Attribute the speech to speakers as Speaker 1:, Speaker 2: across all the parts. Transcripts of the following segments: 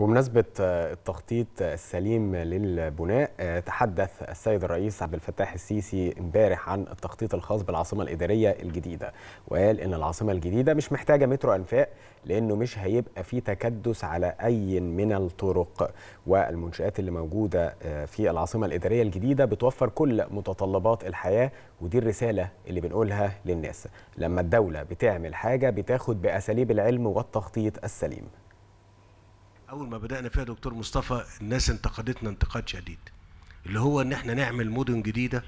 Speaker 1: بمناسبة آه، التخطيط السليم للبناء آه، تحدث السيد الرئيس عبد الفتاح السيسي امبارح عن التخطيط الخاص بالعاصمة الإدارية الجديدة وقال إن العاصمة الجديدة مش محتاجة مترو أنفاق لأنه مش هيبقى في تكدس على أي من الطرق والمنشآت اللي موجودة آه، في العاصمة الإدارية الجديدة بتوفر كل متطلبات الحياة ودي الرسالة اللي بنقولها للناس لما الدولة بتعمل حاجة بتاخد بأساليب العلم والتخطيط السليم
Speaker 2: اول ما بدانا فيها دكتور مصطفى الناس انتقدتنا انتقاد شديد اللي هو ان احنا نعمل مدن جديده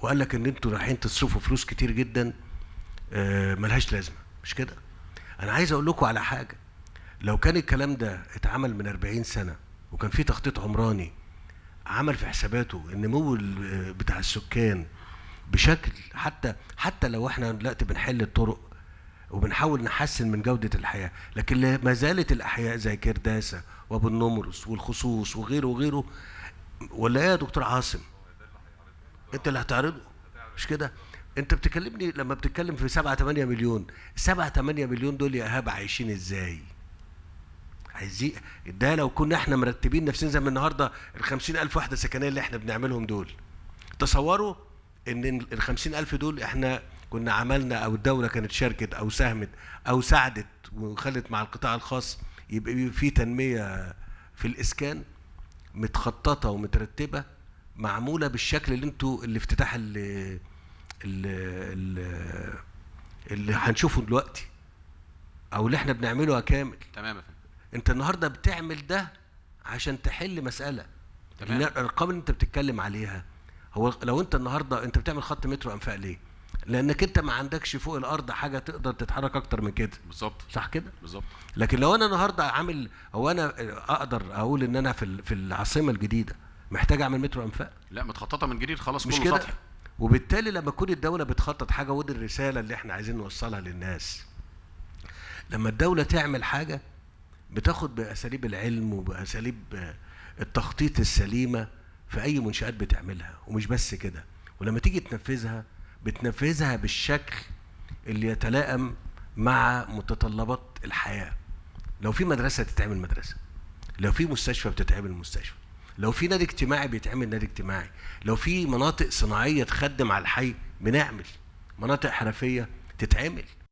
Speaker 2: وقال لك ان انتوا رايحين تصرفوا فلوس كتير جدا آه، ملهاش لازمه مش كده انا عايز اقول لكم على حاجه لو كان الكلام ده اتعمل من 40 سنه وكان في تخطيط عمراني عمل في حساباته النمو آه، بتاع السكان بشكل حتى حتى لو احنا دلوقتي بنحل الطرق وبنحاول نحسن من جودة الحياة لكن ما زالت الأحياء زي كرداسة وأبو النمرس والخصوص وغيره وغيره ولا يا دكتور عاصم أنت اللي هتعرضه مش كده أنت بتكلمني لما بتتكلم في 7 8 مليون 7 8 مليون دول يا إيهاب عايشين إزاي؟ عايزين ده لو كنا احنا مرتبين نفسنا زي ما النهارده ال 50000 وحدة سكنية اللي احنا بنعملهم دول تصوروا ان ال 50000 دول احنا كنا عملنا او الدوله كانت شاركت او ساهمت او ساعدت وخلت مع القطاع الخاص يبقى في تنميه في الاسكان متخططه ومترتبه معموله بالشكل اللي انتوا الافتتاح اللي اللي, اللي هنشوفه دلوقتي او اللي احنا بنعمله كامل تمام انت النهارده بتعمل ده عشان تحل مساله تمام الارقام اللي انت بتتكلم عليها هو لو انت النهارده انت بتعمل خط مترو انفاق ليه؟ لانك انت ما عندكش فوق الارض حاجه تقدر تتحرك اكتر من كده بالظبط صح كده بالظبط لكن لو انا النهارده عامل هو انا اقدر اقول ان انا في في العاصمه الجديده محتاج اعمل مترو انفاق لا متخططه من جديد خلاص مش كده وبالتالي لما تكون الدوله بتخطط حاجه ودي الرساله اللي احنا عايزين نوصلها للناس لما الدوله تعمل حاجه بتاخد باساليب العلم وباساليب التخطيط السليمه في اي منشات بتعملها ومش بس كده ولما تيجي تنفذها بتنفذها بالشكل اللي يتلائم مع متطلبات الحياه لو في مدرسه تتعمل مدرسه لو في مستشفى بتتعمل مستشفى لو في نادي اجتماعي بيتعمل نادي اجتماعي لو في مناطق صناعيه تخدم على الحي بنعمل مناطق حرفيه تتعمل